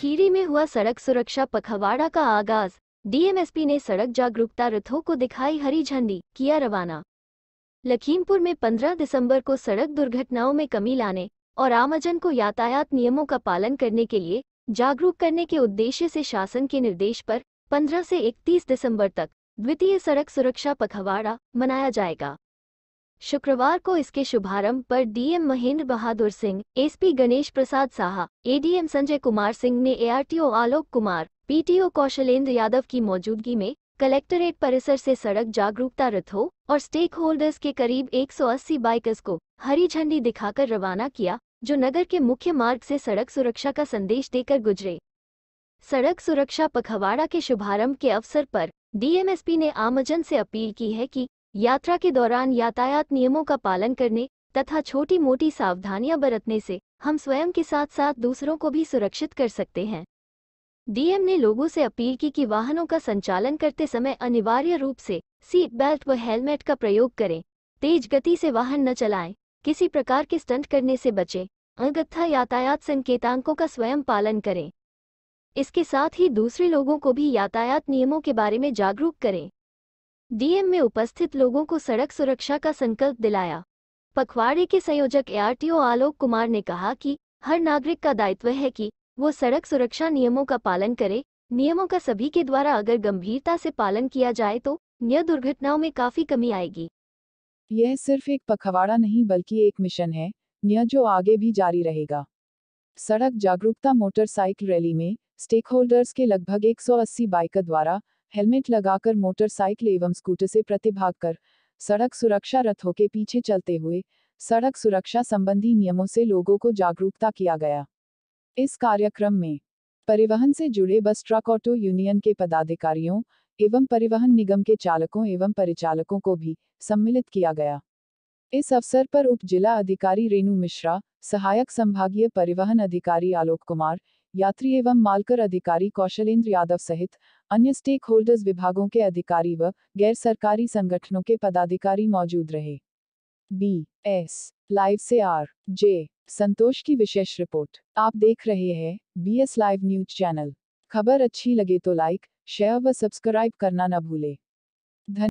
खीरी में हुआ सड़क सुरक्षा पखवाड़ा का आगाज डीएमएसपी ने सड़क जागरूकता रथों को दिखाई हरी झंडी किया रवाना लखीमपुर में 15 दिसंबर को सड़क दुर्घटनाओं में कमी लाने और आमजन को यातायात नियमों का पालन करने के लिए जागरूक करने के उद्देश्य से शासन के निर्देश पर 15 से 31 दिसंबर तक द्वितीय सड़क सुरक्षा पखवाड़ा मनाया जाएगा शुक्रवार को इसके शुभारंभ पर DM Mahendra Bahadur Singh SP Ganesh Prasad Saha ADM Sanjay Kumar Singh ने एआरटीओ आलोक कुमार पीटीओ कौशलेंद्र यादव की मौजूदगी में कलेक्ट्रेट परिसर से सड़क जागरूकता रथों और स्टेक होल्डर्स के करीब 180 बाइकर्स को हरी झंडी दिखाकर रवाना किया जो नगर के मुख्य मार्ग से सड़क सुरक्षा का संदेश देकर गुजरे सड़क सुरक्षा पखवाड़ा के शुभारंभ के अवसर पर डीएमएसपी ने आमजन से अपील की है कि यात्रा के दौरान यातायात नियमों का पालन करने तथा छोटी मोटी सावधानियां बरतने से हम स्वयं के साथ साथ दूसरों को भी सुरक्षित कर सकते हैं डीएम ने लोगों से अपील की कि वाहनों का संचालन करते समय अनिवार्य रूप से सीट बेल्ट व हेलमेट का प्रयोग करें तेज गति से वाहन न चलाएं, किसी प्रकार के स्टंट करने से बचें अगथा यातायात संकेतांकों का स्वयं पालन करें इसके साथ ही दूसरे लोगों को भी यातायात नियमों के बारे में जागरूक करें डीएम में उपस्थित लोगों को सड़क सुरक्षा का संकल्प दिलाया पखवाड़े के संयोजक एआरटीओ आलोक कुमार ने कहा कि हर नागरिक का दायित्व है कि वो सड़क सुरक्षा नियमों का पालन करे नियमों का सभी के द्वारा अगर गंभीरता से पालन किया जाए तो यह दुर्घटनाओं में काफी कमी आएगी यह सिर्फ एक पखवाड़ा नहीं बल्कि एक मिशन है यह जो आगे भी जारी रहेगा सड़क जागरूकता मोटरसाइकिल रैली में स्टेक होल्डर्स के लगभग 180 बाइकर द्वारा हेलमेट लगाकर मोटरसाइकिल एवं स्कूटर से प्रतिभाग कर सड़क सुरक्षा रथों के पीछे चलते हुए सड़क सुरक्षा संबंधी नियमों से लोगों को जागरूकता किया गया इस कार्यक्रम में परिवहन से जुड़े बस ट्रक ऑटो यूनियन के पदाधिकारियों एवं परिवहन निगम के चालकों एवं परिचालकों को भी सम्मिलित किया गया इस अवसर पर उप जिला अधिकारी रेणु मिश्रा सहायक संभागीय परिवहन अधिकारी आलोक कुमार यात्री एवं मालकर अधिकारी कौशलेंद्र यादव सहित अन्य स्टेक होल्डर्स विभागों के अधिकारी व गैर सरकारी संगठनों के पदाधिकारी मौजूद रहे बी एस लाइव से आर जे संतोष की विशेष रिपोर्ट आप देख रहे हैं B S live news channel खबर अच्छी लगे तो लाइक शेयर व सब्सक्राइब करना न भूले